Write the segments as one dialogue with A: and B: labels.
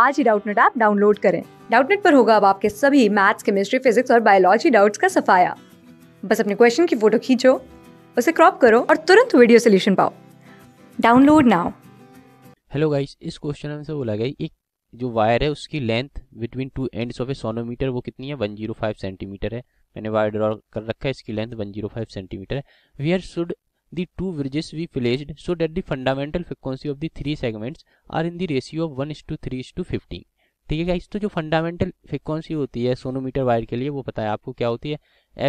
A: आज ही Doubtnut app download करें डाउटनेट पर होगा अब आपके सभी मैथ्स केमिस्ट्री फिजिक्स और बायोलॉजी डाउट्स का सफाया बस अपने क्वेश्चन की फोटो खींचो उसे क्रॉप करो और तुरंत वीडियो सोल्यूशन पाओ डाउनलोड नाउ
B: हेलो गाइस इस क्वेश्चन में से बोला गया एक जो वायर है उसकी length between two ends of a sonometer वो कितनी है 105 सेंटीमीटर है मैंने वायर ड्रॉ कर रखा है इसकी लेंथ 105 सेंटीमीटर है where should the two bridges we placed so that the fundamental frequency of the three segments are in the ratio of 1 is to 3 is to 15 ठीक है गाइस तो जो फंडामेंटल फ्रीक्वेंसी होती है सोनोमीटर वायर के लिए वो पता है आपको क्या होती है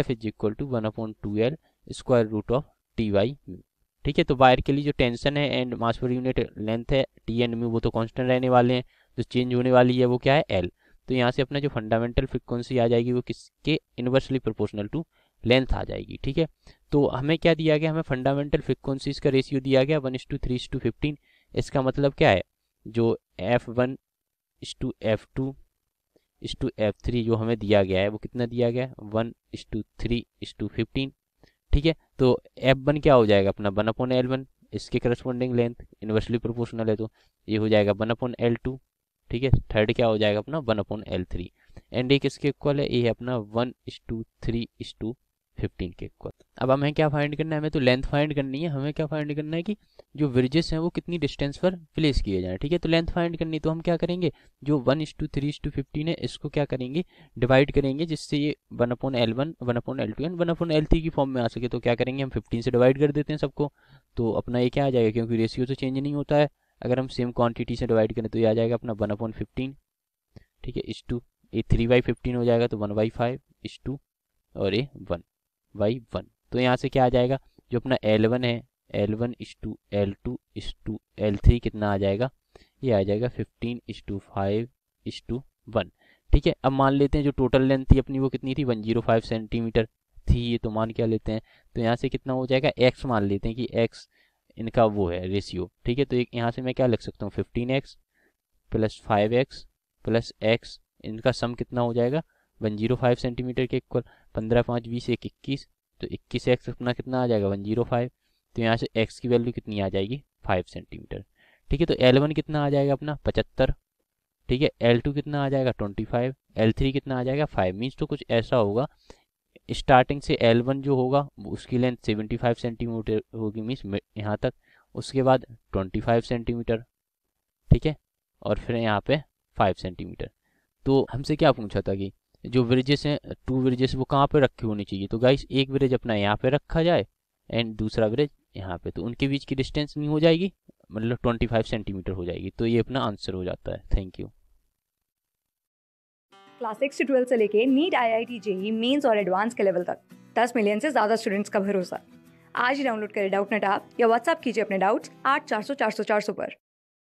B: f is equal to 1 upon 2l square root of ty T ठीक है तो वायर के लिए जो टेंशन है and mass per unit length है t एंड mu वो तो कांस्टेंट रहने वाले हैं जो चेंज होने वाली है वो क्या है l तो यहां से अपना जो फंडामेंटल फ्रीक्वेंसी आ जाएगी वो किसके इनवर्सली प्रोपोर्शनल टू लेंथ आ जाएगी ठीक है तो हमें क्या दिया गया हमें फंडामेंटल फ्रिक्वेंसीज का रेशियो दिया गया one two three two fifteen इसका मतलब क्या है जो F one to F two is to F three जो हमें दिया गया है वो कितना दिया गया है one is to three is to fifteen ठीक है तो एफ वन क्या हो जाएगा अपना वन अपॉन एल वन इसके करस्पॉन्डिंग लेंथ इन्वर्सली प्रोपोर्शनल है तो ये हो जाएगा वन अपॉन एल टू ठीक है थर्ड क्या हो जाएगा अपना one upon L three and एक इसके इक्वल है ये है अपना one is to three is to 15 के इक्वल अब हमें क्या फाइंड करना है हमें तो लेंथ फाइंड करनी है हमें क्या फाइंड करना है कि जो ब्रिजेस हैं वो कितनी डिस्टेंस पर प्लेस किए जाए ठीक है तो लेंथ फाइंड करनी तो हम क्या करेंगे जो one is to three is to fifteen है इसको क्या करेंगे डिवाइड करेंगे जिससे ये one upon L one one upon L two and one upon L three की फॉर्म में आ सके तो क्या करेंगे हम फिफ्टीन से डिवाइड कर देते हैं सबको तो अपना ये क्या आ जाएगा क्योंकि रेशियो तो चेंज नहीं होता है अगर हम सेम क्वान्टिटी से डिवाइड करें तो ये आ जाएगा अपना वन अपॉन फिफ्टीन ठीक है इस टू ये थ्री बाई फिफ्टीन हो जाएगा तो one by five is to और ए वन बाई वन तो यहाँ से क्या आ जाएगा जो अपना एल वन है L one is to L two is to L three कितना आ जाएगा ये आ जाएगा fifteen is to five is to one ठीक है अब मान लेते हैं जो टोटल लेंथ थी अपनी वो कितनी थी वन जीरो फाइव सेंटीमीटर थी ये तो मान क्या लेते हैं तो यहाँ से कितना हो जाएगा एक्स मान लेते हैं कि एक्स इनका वो है रेशियो ठीक है तो एक यहाँ से मैं क्या लिख सकता हूँ fifteen X plus five X plus X इनका सम कितना हो जाएगा वन जीरो फाइव सेंटीमीटर के इक्वल पंद्रह पाँच बीस एक इक्कीस तो इक्कीस एक्स अपना कितना आ जाएगा वन जीरो फाइव तो यहाँ से एक्स की वैल्यू कितनी आ जाएगी फाइव सेंटीमीटर ठीक है तो एल वन कितना आ जाएगा अपना पचहत्तर ठीक है एल टू कितना आ जाएगा ट्वेंटी फाइव एल थ्री कितना आ जाएगा फाइव मीन्स तो कुछ ऐसा होगा स्टार्टिंग से एल वन जो होगा उसकी लेंथ सेवेंटी फाइव सेंटीमीटर होगी मीन्स यहाँ तक उसके बाद ट्वेंटी फाइव सेंटीमीटर ठीक है और फिर यहाँ पे फाइव सेंटीमीटर तो हमसे क्या पूछा था कि जो ब्रिजेस हैं टू ब्रिजेस वो कहाँ पे रखे होने चाहिए तो गाइस एक ब्रिज अपना यहाँ पे रखा जाए एंड दूसरा ब्रिज यहाँ पे तो उनके बीच की डिस्टेंस नहीं हो जाएगी मतलब ट्वेंटी फाइव सेंटीमीटर हो जाएगी तो ये अपना आंसर हो जाता है थैंक यू
A: क्लास सिक्स से ट्वेल्थ से लेके NEET I I T JEE mains और एडवांस के लेवल तक दस मिलियन से ज़्यादा स्टूडेंट्स का भरोसा आज ही डाउनलोड करें डाउट नेट आप या व्हाट्सअप कीजिए अपने डाउट्स आठ चार सौ चार सौ चार सौ पर